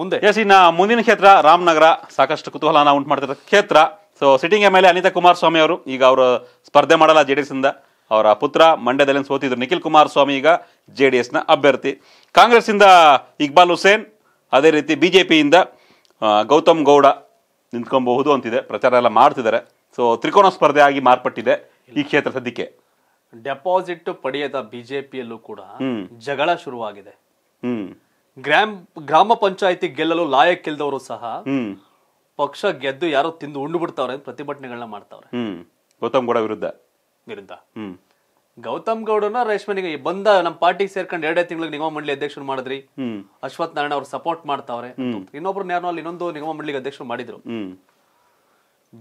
ಮುಂದೆ ಎಸ್ ಇನ್ನ ಮುಂದಿನ ಕ್ಷೇತ್ರ ರಾಮನಗರ ಸಾಕಷ್ಟು ಕುತೂಹಲನ ಉಂಟು ಮಾಡ್ತಿರೋ ಕ್ಷೇತ್ರ so sitting M L A Anita Kumaraswamy ಅವರು ಈಗ ಅವರು ಸ್ಪರ್ಧೆ ಮಾಡಲ್ಲ ಜೆ ಡಿ ಎಸ್ ಇಂದ ಅವರ ಪುತ್ರ ಮಂಡ್ಯದಲ್ಲಿ ಸೋತಿದ್ರು ನಿಖಿಲ್ ಕುಮಾರಸ್ವಾಮಿ ಈಗ ಜೆ ಡಿ ಎಸ್ನ ಅಭ್ಯರ್ಥಿ ಕಾಂಗ್ರೆಸ್ ಇಂದ ಇಕ್ಬಾಲ್ ಹುಸೇನ್ ಅದೇ ರೀತಿ ಬಿ ಜೆ ಪಿಯಿಂದ ಗೌತಮ್ ಗೌಡ ನಿಂತ್ಕೊಬಹುದು ಅಂತಿದೆ ಪ್ರಚಾರ ಎಲ್ಲ ಮಾಡ್ತಿದ್ದಾರೆ ಸೊ ತ್ರಿಕೋನ ಸ್ಪರ್ಧೆ ಆಗಿ ಮಾರ್ಪಟ್ಟಿದೆ ಈ ಕ್ಷೇತ್ರ ಸದ್ಯಕ್ಕೆ ಡೆಪಾಸಿಟ್ ಪಡೆಯದ ಬಿಜೆಪಿಯಲ್ಲೂ ಕೂಡ ಜಗಳ ಶುರುವಾಗಿದೆ ಹ್ಮ್ ಗ್ರಾಮ್ ಗ್ರಾಮ ಪಂಚಾಯತಿ ಗೆಲ್ಲಲು ಗೆಲ್ದವರು ಸಹ ಪಕ್ಷ ಗೆದ್ದು ಯಾರೋ ತಿಂದು ಉಂಡು ಬಿಡ್ತಾವ್ರೆ ಪ್ರತಿಭಟನೆಗಳನ್ನ ಮಾಡ್ತಾವ್ರೆ ಗೌತಮ್ ಗೌಡ ವಿರುದ್ಧ ವಿರುದ್ಧ ಗೌತಮ್ ಗೌಡನ ರೇಷ್ಮನಿಗೆ ಬಂದ ನಮ್ಮ ಪಾರ್ಟಿಗೆ ಸೇರ್ಕೊಂಡು ಎರಡೇ ತಿಂಗಳಿಗೆ ನಿಗಮ ಮಂಡಳಿ ಅಧ್ಯಕ್ಷರು ಮಾಡಿದ್ರಿ ಅಶ್ವಥ್ ನಾರಾಯಣ ಅವ್ರು ಸಪೋರ್ಟ್ ಮಾಡ್ತಾವ್ರೆ ಇನ್ನೊಬ್ರು ಇನ್ನೊಂದು ನಿಗಮ ಮಂಡಳಿಗೆ ಅಧ್ಯಕ್ಷರು ಮಾಡಿದ್ರು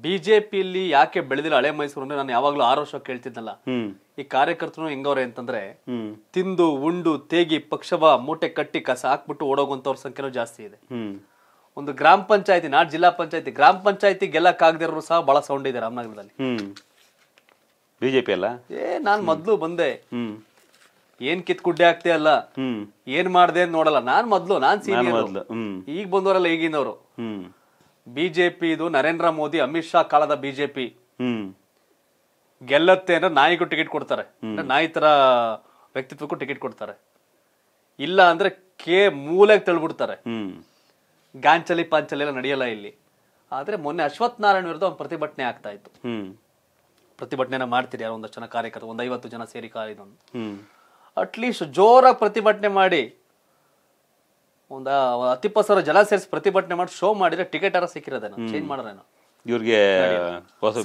ಬಿಜೆಪಿಯಲ್ಲಿ ಯಾಕೆ ಬೆಳೆದಿಲ್ಲ ಹಳೆ ಮೈಸೂರು ಅಂದ್ರೆ ನಾನು ಯಾವಾಗ್ಲೂ ಆರು ವರ್ಷ ಕೇಳ್ತಿದ್ನಲ್ಲ ಈ ಕಾರ್ಯಕರ್ತರು ಹೆಂಗವ್ರೆ ಅಂತಂದ್ರೆ ತಿಂದು ಉಂಡು ತೇಗಿ ಪಕ್ಷವ ಮೂಟೆ ಕಟ್ಟಿ ಕಸ ಹಾಕ್ಬಿಟ್ಟು ಓಡೋಗುವಂತವ್ರ ಸಂಖ್ಯೆನೂ ಜಾಸ್ತಿ ಇದೆ ಒಂದು ಗ್ರಾಮ ಪಂಚಾಯತಿ ನಾಡ್ ಜಿಲ್ಲಾ ಪಂಚಾಯತಿ ಗ್ರಾಮ ಪಂಚಾಯತಿ ಗೆಲ್ಲಕ್ಕಾಗದಿರೋ ಸಹ ಬಹಳ ಸೌಂಡ್ ಇದೆ ರಾಮನಗರದಲ್ಲಿ ಬಿಜೆಪಿ ಅಲ್ಲ ಏ ನಾನ್ ಮೊದ್ಲು ಬಂದೆ ಏನ್ ಕಿತ್ ಗುಡ್ಡೆ ಆಗ್ತೇ ಅಲ್ಲ ಏನ್ ಮಾಡ್ದೆ ನೋಡಲ್ಲ ನಾನ್ ಮೊದ್ಲು ನಾನ್ ಸೀನಿಯರ್ ಈಗ ಬಂದವರಲ್ಲ ಈಗಿನವರು ಬಿಜೆಪಿ ಇದು ನರೇಂದ್ರ ಮೋದಿ ಅಮಿತ್ ಶಾ ಕಾಲದ ಬಿಜೆಪಿ ಗೆಲ್ಲತ್ತೆ ಅಂದ್ರೆ ನಾಯಿಗೂ ಟಿಕೆಟ್ ಕೊಡ್ತಾರೆ ನಾಯಿ ತರ ವ್ಯಕ್ತಿತ್ವಕ್ಕೂ ಟಿಕೆಟ್ ಕೊಡ್ತಾರೆ ಇಲ್ಲ ಅಂದ್ರೆ ಕೆ ಮೂಲೆಗೆ ತಳ್ಬಿಡ್ತಾರೆ ಗಾಂಚಲಿ ಪಾಂಚಲಿ ಎಲ್ಲ ನಡೆಯಲ್ಲ ಇಲ್ಲಿ ಆದ್ರೆ ಮೊನ್ನೆ ಅಶ್ವಥ್ ನಾರಾಯಣ ವಿರುದ್ಧ ಒಂದು ಪ್ರತಿಭಟನೆ ಆಗ್ತಾ ಇತ್ತು ಪ್ರತಿಭಟನೆ ಮಾಡ್ತೀರಿ ಯಾರೋ ಒಂದಷ್ಟು ಜನ ಕಾರ್ಯಕರ್ತರು ಒಂದ್ ಐವತ್ತು ಜನ ಸೇರಿ ಕಾರ್ಯದೊಂದು ಅಟ್ಲೀಸ್ಟ್ ಜೋರಾಗಿ ಪ್ರತಿಭಟನೆ ಮಾಡಿ ಒಂದು ಅತಿಪಸರ ಸಾವಿರ ಜನ ಸೇರಿಸಿ ಪ್ರತಿಭಟನೆ ಮಾಡಿ ಶೋ ಮಾಡಿದ್ರೆ ಟಿಕೆಟ್ ಯಾರ ಸಿಕ್ಕಿರೋದೇನು ಚೇಂಜ್ ಮಾಡಿದ್ರೇನು ಇವ್ರಿಗೆ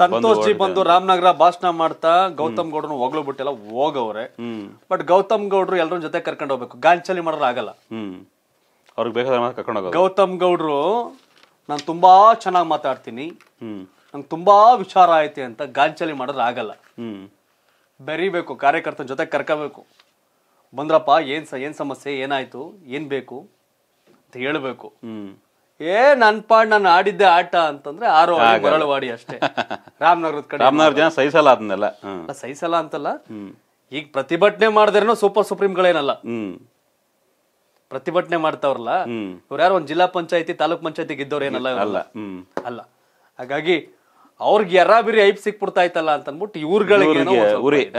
ಸಂತೋಷ್ ಜಿ ಬಂದು ರಾಮನಗರ ಭಾಷಣ ಮಾಡ್ತಾ ಗೌತಮ್ ಗೌಡ್ರು ಹೊಗಳು ಬಿಟ್ಟೆಲ್ಲ ಹೋಗವ್ರೆ ಬಟ್ ಗೌತಮ್ ಗೌಡ್ರು ಎಲ್ಲರ ಜೊತೆ ಕರ್ಕೊಂಡು ಹೋಗ್ಬೇಕು ಗಾಂಚಲಿ ಮಾಡೋರು ಆಗಲ್ಲ ಅವ್ರಿಗೆ ಕರ್ಕೊಂಡು ಗೌತಮ್ ಗೌಡ್ರು ನಾನು ತುಂಬಾ ಚೆನ್ನಾಗಿ ಮಾತಾಡ್ತೀನಿ ನಂಗೆ ತುಂಬಾ ವಿಚಾರ ಐತೆ ಅಂತ ಗಾಂಚಲಿ ಮಾಡೋದು ಆಗಲ್ಲ ಬೆರಿಬೇಕು ಕಾರ್ಯಕರ್ತನ ಜೊತೆ ಕರ್ಕೋಬೇಕು ಬಂದ್ರಪ್ಪ ಏನ್ ಏನ್ ಸಮಸ್ಯೆ ಏನಾಯ್ತು ಏನ್ ಬೇಕು ಹೇಳ್ಬೇಕು ಏ ನನ್ ಪಾಡ್ ನಾನು ಆಡಿದ್ದೆ ಆಟ ಅಂತಂದ್ರೆ ಆರೋ ಬರಳವಾಡಿ ಅಷ್ಟೇ ರಾಮನಗರದ ಕಡೆ ರಾಮನಗರ ಜನ ಸಹಿಸಲ್ಲ ಅದನ್ನೆಲ್ಲ ಸಹಿಸಲ್ಲ ಅಂತಲ್ಲ ಈಗ ಪ್ರತಿಭಟನೆ ಮಾಡಿದ್ರೇನೋ ಸೂಪರ್ ಸುಪ್ರೀಂಗಳೇನಲ್ಲ ಪ್ರತಿಭಟನೆ ಮಾಡ್ತಾವ್ರಲ್ಲ ಇವ್ರ ಯಾರು ಒಂದ್ ಜಿಲ್ಲಾ ಪಂಚಾಯತಿ ತಾಲೂಕ್ ಪಂಚಾಯತಿ ಗೆದ್ದವ್ರು ಏನಲ್ಲ ಅಲ್ಲ ಅಲ್ಲ ಹಾಗಾಗಿ ಅವ್ರಿಗೆ ಯರಾಬಿರಿ ಬಿರಿ ಐಪ್ ಸಿಕ್ಬಿಡ್ತಾ ಇತ್ತಲ್ಲ ಅಂತನ್ಬಿಟ್ಟು ಅನ್ಬಿಟ್ಟು ಇವ್ರುಗಳಿಗೆ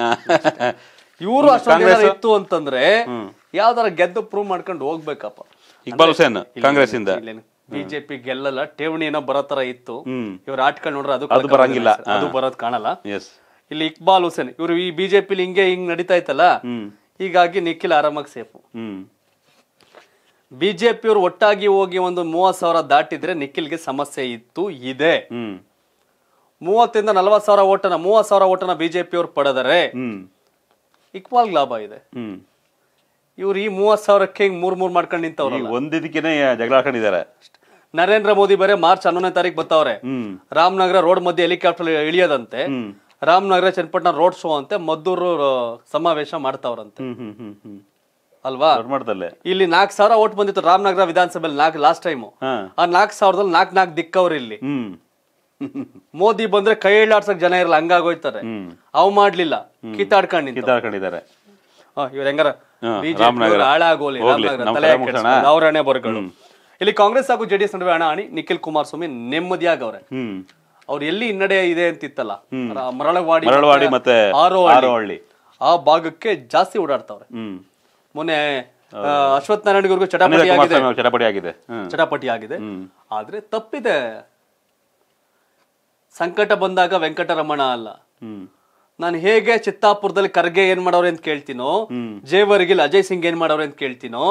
ಇವರು ಅಷ್ಟೊಂದು ಇತ್ತು ಅಂತಂದ್ರೆ ಯಾವ್ದಾರ ಗೆದ್ದು ಪ್ರೂವ್ ಮಾಡ್ಕೊಂಡು ಹೋಗ್ಬೇಕಪ್ಪ ಇಕ್ಬಾಲ್ ಹುಸೇನ್ ಕಾಂಗ್ರೆಸ್ ಇಂದ ಬಿಜೆಪಿ ಗೆಲ್ಲಲ್ಲ ಠೇವಣಿ ಏನೋ ಬರೋ ತರ ಇತ್ತು ಇವ್ರ ಆಟಗಳು ನೋಡ್ರೆ ಅದು ಬರಂಗಿಲ್ಲ ಅದು ಬರೋದ್ ಕಾಣಲ್ಲ ಇಲ್ಲಿ ಇಕ್ಬಾಲ್ ಹುಸೇನ್ ಇವ್ರು ಈ ಬಿಜೆಪಿ ಹಿಂಗೆ ಹಿಂಗ್ ನಡೀತಾ ಇತ್ತಲ್ಲ ಹೀಗಾಗಿ ನಿಖಿಲ್ ಆರಾಮಾಗಿ ಸೇಫು ಬಿಜೆಪಿ ಅವರು ಒಟ್ಟಾಗಿ ಹೋಗಿ ಒಂದು ಮೂವತ್ ಸಾವಿರ ದಾಟಿದ್ರೆ ನಿಖಿಲ್ಗೆ ಸಮಸ್ಯೆ ಇತ್ತು ಇದೆ ಮೂವತ್ತಿಂದ ನಲ್ವತ್ ಸಾವಿರ ಓಟನ ಮೂವತ್ ಸಾವಿರ ಓಟನ ಬಿಜೆಪಿ ಅವ್ರು ಪಡೆದರೆ ಇಕ್ಬಾಲ್ ಲಾಭ ಇದೆ ಇವ್ರು ಈ ಮೂವತ್ ಸಾವಿರಕ್ಕೆ ಮೂರ್ ಮೂರ್ ಮಾಡ್ಕೊಂಡು ನಿಂತವ್ರು ಈಗ ಜಗಳ ಹಾಕೊಂಡಿದ್ದಾರೆ ನರೇಂದ್ರ ಮೋದಿ ಬರೇ ಮಾರ್ಚ್ ಹನ್ನೊಂದನೇ ತಾರೀಕು ಬರ್ತಾವ್ರೆ ರಾಮನಗರ ರೋಡ್ ಮಧ್ಯೆ ಹೆಲಿಕಾಪ್ಟರ್ ಇಳಿಯೋದಂತೆ ರಾಮನಗರ ಚನ್ನಪಟ್ಟಣ ರೋಡ್ ಶೋ ಅಂತ ಮದ್ದೂರು ಸಮಾವೇಶ ಮಾಡ್ತಾವ್ರಂತೆ ಅಲ್ವಾ ಇಲ್ಲಿ ನಾಲ್ಕ್ ಸಾವಿರ ಓಟ್ ಬಂದಿತ್ತು ರಾಮನಗರ ವಿಧಾನಸಭೆಯಲ್ಲಿ ನಾಲ್ಕು ಲಾಸ್ಟ್ ಟೈಮ್ ಆ ನಾಲ್ಕ್ ಸಾವಿರದಲ್ಲಿ ನಾಲ್ಕ್ ನಾಲ್ಕ್ ದಿಕ್ಕವ್ರು ಇಲ್ಲಿ ಮೋದಿ ಬಂದ್ರೆ ಕೈ ಹಿಡಾಡ್ಸಕ್ ಜನ ಇರಲ್ಲ ಹಂಗಾಗೋಯ್ತಾರೆ ಅವ್ ಮಾಡ್ಲಿಲ್ಲ ಕಿತ್ತಾಡ್ಕೊಂಡಿದ್ದಾರೆ ಇವ್ರ ಹೆಂಗಾರ ಬಿಜೆಪಿ ಇಲ್ಲಿ ಕಾಂಗ್ರೆಸ್ ಹಾಗೂ ಜೆಡಿಎಸ್ ನಡುವೆ ಹಣ ಹಣಿ ನಿಖಿಲ್ ಕುಮಾರಸ್ವಾಮಿ ನೆಮ್ಮದಿಯಾಗಿ ಅವ್ರೆ ಅವ್ರು ಎಲ್ಲಿ ಹಿನ್ನಡೆ ಇದೆ ಅಂತಿತ್ತಲ್ಲ ಮರಳವಾಡಿ ಮತ್ತೆ ಆರೋಹಳ್ಳಿ ಆ ಭಾಗಕ್ಕೆ ಜಾಸ್ತಿ ಓಡಾಡ್ತಾವ್ರೆ ಮೊನ್ನೆ ಅಶ್ವಥ್ ನಾರಾಯಣಗೂ ಚಟಪಟಿ ಆಗಿದೆ ಚಟಾಪಟಿ ಆಗಿದೆ ಚಟಾಪಟಿ ಆಗಿದೆ ಆದ್ರೆ ತಪ್ಪಿದೆ ಸಂಕಟ ಬಂದಾಗ ವೆಂಕಟರಮಣ ಅಲ್ಲ ನಾನು ಹೇಗೆ ಚಿತ್ತಾಪುರದಲ್ಲಿ ಖರ್ಗೆ ಏನ್ ಮಾಡೋರು ಅಂತ ಕೇಳ್ತೀನೋ ಜೇವರ್ಗಿಲ್ ಅಜಯ್ ಸಿಂಗ್ ಏನ್ ಮಾಡೋರು ಅಂತ ಕೇಳ್ತೀನೋ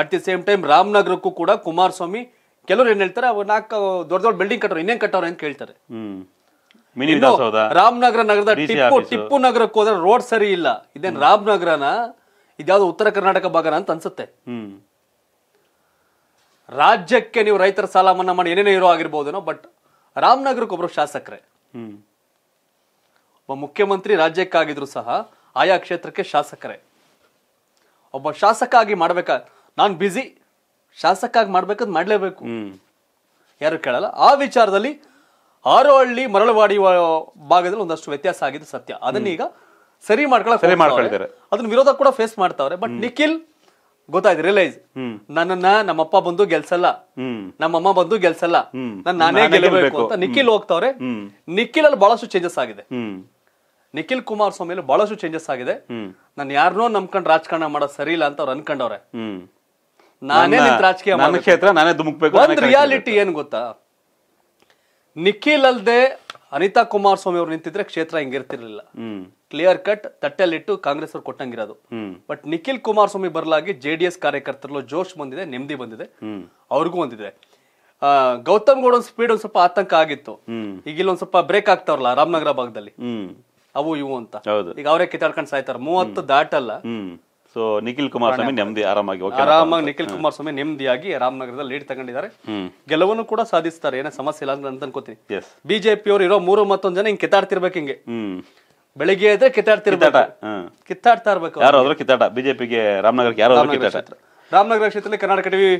ಅಟ್ ದಿ ಸೇಮ್ ಟೈಮ್ ರಾಮನಗರಕ್ಕೂ ಕೂಡ ಕುಮಾರಸ್ವಾಮಿ ಕೆಲವ್ರು ಏನ್ ಹೇಳ್ತಾರೆ ಅವ್ರು ನಾಲ್ಕು ದೊಡ್ಡ ದೊಡ್ಡ ಬಿಲ್ಡಿಂಗ್ ಕಟ್ಟೋರು ಇನ್ನೇನ್ ಕಟ್ಟವ್ರೆ ಅಂತ ಕೇಳ್ತಾರೆ ರಾಮನಗರ ನಗರದ ಟಿಪ್ಪು ಟಿಪ್ಪು ನಗರಕ್ಕೆ ಹೋದ್ರೆ ರೋಡ್ ಸರಿ ಇಲ್ಲ ಇದೇನ್ ರಾಮನಗರನ ಇದ್ಯಾವ್ದು ಉತ್ತರ ಕರ್ನಾಟಕ ಭಾಗ ಅಂತ ಅನ್ಸುತ್ತೆ ರಾಜ್ಯಕ್ಕೆ ನೀವು ರೈತರ ಸಾಲ ಮನ್ನಾ ಮಾಡಿ ಏನೇನೋ ಇರೋ ಆಗಿರ್ಬೋದೇನೋ ಬಟ್ ರಾಮನಗರಕ್ಕೆ ಒಬ್ರು ಶಾಸಕರೇ ಒಬ್ಬ ಮುಖ್ಯಮಂತ್ರಿ ರಾಜ್ಯಕ್ಕಾಗಿದ್ರು ಸಹ ಆಯಾ ಕ್ಷೇತ್ರಕ್ಕೆ ಶಾಸಕರೇ ಒಬ್ಬ ಶಾಸಕಾಗಿ ಮಾಡ್ಬೇಕಾ ನಾನು ಬ್ಯುಸಿ ಶಾಸಕಾಗಿ ಮಾಡ್ಬೇಕಂದ್ ಮಾಡಲೇಬೇಕು ಯಾರು ಕೇಳಲ್ಲ ಆ ವಿಚಾರದಲ್ಲಿ ಆರೋಹಳ್ಳಿ ಮರಳವಾಡಿ ಭಾಗದಲ್ಲಿ ಒಂದಷ್ಟು ವ್ಯತ್ಯಾಸ ಆಗಿದ್ದು ಸತ್ಯ ಅದನ್ನೀಗ ಸರಿ ಮಾಡ್ಕೊಳ್ಳೋಕೆ ಸರಿ ಮಾಡ್ಕೊಳ್ತಾರೆ ಅದನ್ನ ವಿರೋಧ ಕೂಡ ಫೇಸ್ ಮಾಡ್ತಾವ್ರೆ ಬಟ್ ನಿಖಿಲ್ ಗೊತ್ತಾಯ್ತು ರಿಯಲೈಸ್ ನನ್ನನ್ನ ನಮ್ಮಪ್ಪ ಬಂದು ಗೆಲ್ಸಲ್ಲ ನಮ್ಮಮ್ಮ ಬಂದು ಗೆಲ್ಸಲ್ಲ ನಾನು ನಾನೇ ಗೆಲ್ಲಬೇಕು ಅಂತ ನಿಖಿಲ್ ಹೋಗ್ತಾವ್ರೆ ನಿಖಿಲ್ ಅಲ್ಲಿ ಬಹಳಷ್ಟು ಚೇಂಜಸ್ ಆಗಿದೆ ನಿಖಿಲ್ ಕುಮಾರಸ್ವಾಮಿ ಬಹಳಷ್ಟು ಚೇಂಜಸ್ ಆಗಿದೆ ನಾನು ಯಾರನ್ನೋ ನಂಬ್ಕೊಂಡು ರಾಜಕಾರಣ ಮಾಡೋದು ಸರಿ ಇಲ್ಲ ಅಂತ ಅವ್ರು ಅನ್ಕೊಂಡವ್ರೆ ನಾನೇ ರಾಜಕೀಯ ಕ್ಷೇತ್ರ ನಾನೇ ಧುಮುಕ್ಬೇಕು ರಿಯಾಲಿಟಿ ಏನ್ ಗೊತ್ತಾ ನಿಖಿಲ್ ಅಲ್ದೆ ಅನಿತಾ ಸ್ವಾಮಿ ಅವ್ರು ನಿಂತಿದ್ರೆ ಕ್ಷೇತ್ರ ಹಿಂಗಿರ್ತಿರ್ಲಿಲ್ಲ ಕ್ಲಿಯರ್ ಕಟ್ ತಟ್ಟೆಲಿಟ್ಟು ಕಾಂಗ್ರೆಸ್ ಅವ್ರು ಕೊಟ್ಟಂಗಿರೋದು ಬಟ್ ನಿಖಿಲ್ ಕುಮಾರಸ್ವಾಮಿ ಬರಲಾಗಿ ಜೆ ಡಿ ಎಸ್ ಕಾರ್ಯಕರ್ತರಲ್ಲೂ ಜೋಶ್ ಬಂದಿದೆ ನೆಮ್ಮದಿ ಬಂದಿದೆ ಅವ್ರಿಗೂ ಬಂದಿದೆ ಗೌತಮ್ ಗೌಡ ಒಂದು ಸ್ಪೀಡ್ ಒಂದ್ ಸ್ವಲ್ಪ ಆತಂಕ ಆಗಿತ್ತು ಈಗ ಇಲ್ಲೊಂದ್ ಸ್ವಲ್ಪ ಬ್ರೇಕ್ ಆಗ್ತಾವ್ರಲ್ಲ ರಾಮನಗರ ಭಾಗದಲ್ಲಿ ಅವು ಇವು ಅಂತ ಈಗ ಅವರೇ ಕಿತ್ತಾಡ್ಕೊಂಡು ಸಾಯ್ತಾರೆ ಮೂವತ್ತು ದಾಟಲ್ಲ ಸೊ ನಿಖಿಲ್ ಕುಮಾರಸ್ವಾಮಿ ನೆಮ್ಮದಿ ಆರಾಮಾಗಿ ಆರಾಮಾಗಿ ನಿಖಿಲ್ ಕುಮಾರಸ್ವಾಮಿ ನೆಮ್ಮದಿಯಾಗಿ ರಾಮನಗರದಲ್ಲಿ ಲೀಡ್ ತಗೊಂಡಿದ್ದಾರೆ ಗೆಲುವನ್ನು ಕೂಡ ಸಾಧಿಸ್ತಾರೆ ಏನೋ ಸಮಸ್ಯೆ ಇಲ್ಲ ಅಂತ ಅನ್ಕೋತೀನಿ ಬಿಜೆಪಿ ಅವರು ಇರೋ ಮೂರು ಮತ್ತೊಂದು ಜನ ಹಿಂಗ್ ಕಿತ್ತಾಡ್ತಿರ್ಬೇಕು ಹಿಂಗೆ ಬೆಳಿಗ್ಗೆ ಎದ್ರೆ ಕಿತ್ತಾಡ್ತಿರ್ಬೇಕು ಕಿತ್ತಾಡ್ತಾ ಇರ್ಬೇಕು ಯಾರು ಕಿತ್ತಾಟ ಬಿಜೆಪಿಗೆ ರಾಮನಗರ ಕಿತ್ತಾಟ ರಾಮನಗರ ಕ್ಷೇತ್ರದಲ್ಲಿ ಕರ್ನಾಟಕ ಟಿವಿ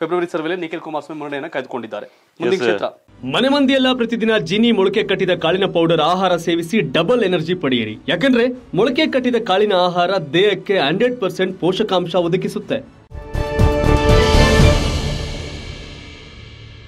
ಫೆಬ್ರವರಿ ಸರ್ವೆಯಲ್ಲಿ ನಿಖಿಲ್ ಕುಮಾರಸ್ವಾಮಿ ಮುನ್ನಡೆಯನ್ನು ಕಾಯ್ದುಕೊಂಡಿದ್ದಾರೆ ಮುಂದಿನ ಕ್ಷೇತ್ರ ಮನೆ ಮಂದಿಯೆಲ್ಲ ಪ್ರತಿದಿನ ಜೀನಿ ಮೊಳಕೆ ಕಟ್ಟಿದ ಕಾಳಿನ ಪೌಡರ್ ಆಹಾರ ಸೇವಿಸಿ ಡಬಲ್ ಎನರ್ಜಿ ಪಡೆಯಿರಿ ಯಾಕಂದ್ರೆ ಮೊಳಕೆ ಕಟ್ಟಿದ ಕಾಳಿನ ಆಹಾರ ದೇಹಕ್ಕೆ ಹಂಡ್ರೆಡ್ ಪರ್ಸೆಂಟ್ ಪೋಷಕಾಂಶ ಒದಗಿಸುತ್ತೆ